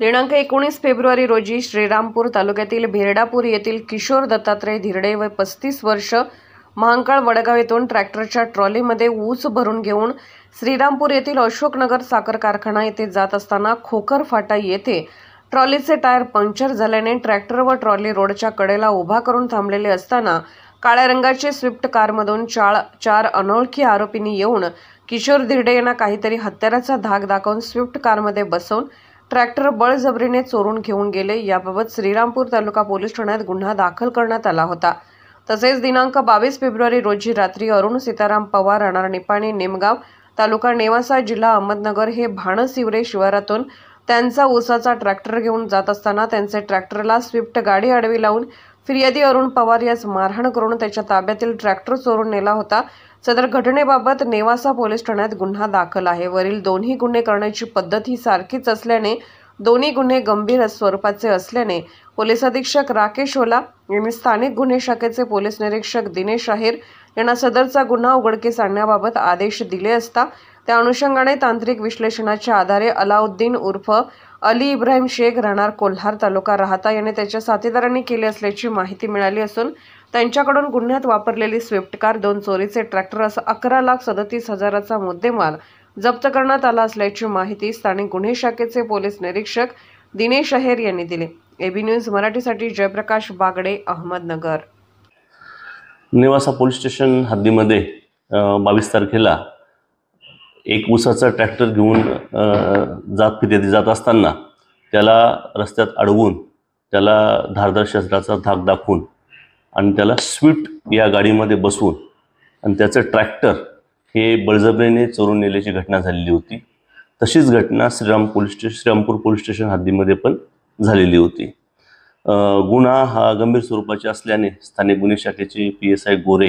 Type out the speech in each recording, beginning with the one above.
दिनांक एकोणीस फेब्रुवारी रोजी श्रीरामपूर तालुक्यातील भिरडापूर येथील किशोर दत्तात्रय धिरडे व पस्तीस वर्ष महांकाळ वडगाव येथून ट्रॅक्टरच्या ट्रॉलीमध्ये ऊस भरून घेऊन श्रीरामपूर येथील अशोकनगर साखर कारखाना येथे जात असताना खोकर फाटा येथे ट्रॉलीचे टायर पंक्चर झाल्याने ट्रॅक्टर व ट्रॉली रोडच्या कडेला उभा करून थांबलेले असताना काळ्या रंगाचे स्विफ्ट कारमधून चाळ चार अनोळखी आरोपींनी येऊन किशोर धिरडे यांना काहीतरी हत्याराचा धाक दाखवून स्विफ्ट कारमध्ये बसवून ट्रॅक्टर बळजबरीने चोरून घेऊन गेले याबाबत श्रीरामपूर तालुका पोलीस ठाण्यात गुन्हा दाखल करण्यात आला होता तसेच दिनांक बावीस फेब्रुवारी रोजी रात्री अरुण सीताराम पवार राहणार निपाणी नेमगाव तालुका नेवासा जिल्हा अहमदनगर हे भाणसिवरे शिवारातून त्यांचा ऊसाचा ट्रॅक्टर घेऊन जात असताना त्यांचे ट्रॅक्टरला स्विफ्ट गाडी अडवी लावून फिर्यादी अरुण पवार यास मारहाण करून त्याच्या ताब्यातील ट्रॅक्टर चोरून नेला होता सदर घटनेबाबत नेवासा पोलीस ठाण्यात गुन्हा दाखल आहे वरील दोन्ही गुन्हे करण्याची पद्धत ही सारखीच असल्याने दोन्ही गुन्हे गंभीर स्वरूपाचे असल्याने पोलीस अधीक्षक राकेश ओला यांनी स्थानिक गुन्हे शाखेचे पोलीस निरीक्षक दिनेश आहेर यांना सदरचा गुन्हा उघडकीस आणण्याबाबत आदेश दिले असता त्या अनुषंगाने तांत्रिक विश्लेषणाच्या आधारे अलाउद्दीन उर्फ अली इब्राहिम शेख राहणार कोल्हार तालुका राहता याने त्याच्या साथीदारांनी केले असल्याची माहिती मिळाली असून त्यांच्याकडून गुन्ह्यात वापरलेली स्विफ्ट कार दोन चोरीचे ट्रॅक्टर असा अकरा लाख सदतीस हजाराचा मुद्देमाल जप्त करण्यात आला असल्याची माहिती स्थानिक गुन्हे शाखेचे पोलीस निरीक्षक दिनेश अहेर यांनी दिली एबी न्यूज मराठीसाठी जयप्रकाश बागडे अहमदनगर नेवासा पोलीस स्टेशन हद्दीमध्ये बावीस तारखेला एक ऊसाचा ट्रॅक्टर घेऊन जात पिते जात असताना त्याला रस्त्यात अडवून त्याला धारदार शस्त्राचा धाक दाखवून आणि त्याला स्वीट या गाडीमध्ये बसवून आणि त्याचं ट्रॅक्टर हे बळजबरीने चोरून नेल्याची घटना झालेली होती तशीच घटना Shriram police station Shrirampur police station हद्दीमध्ये पण झालेली होती गुन्हा हा गंभीर स्वरूपाची असल्याने स्थानिक गुन्हे शाखेचे P S I Gore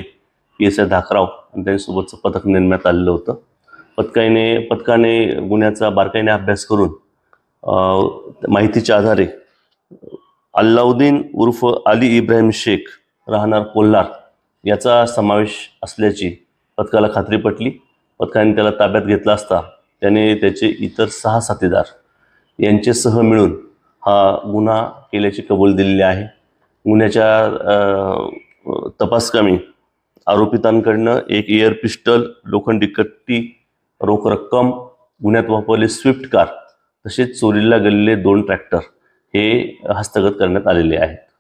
P S I Dhakrav आणि त्यांच्यासोबतचं पथक नेमण्यात आलेलं होतं पथकाने पथकाने गुन्ह्याचा बारकाईने अभ्यास करून माहितीच्या आधारे अल्लाउद्दीन उर्फ अली इब्राहिम शेख राहणार कोल्हार याचा समावेश असल्याची पथकाला खात्री पटली पथकाने त्याला ताब्यात घेतला असता त्याने त्याचे इतर सहा साथीदार सह मिळून हा गुन्हा केल्याची कबूल दिलेली आहे गुन्ह्याच्या तपासकामी आरोपितांकडनं एक एअर पिस्टल लोखंडी कट्टी रोख रक्कम गुन्ह्यात वापरले स्विफ्ट कार तसेच चोरीला गेलेले दोन ट्रॅक्टर हे हस्तगत करण्यात आलेले आहेत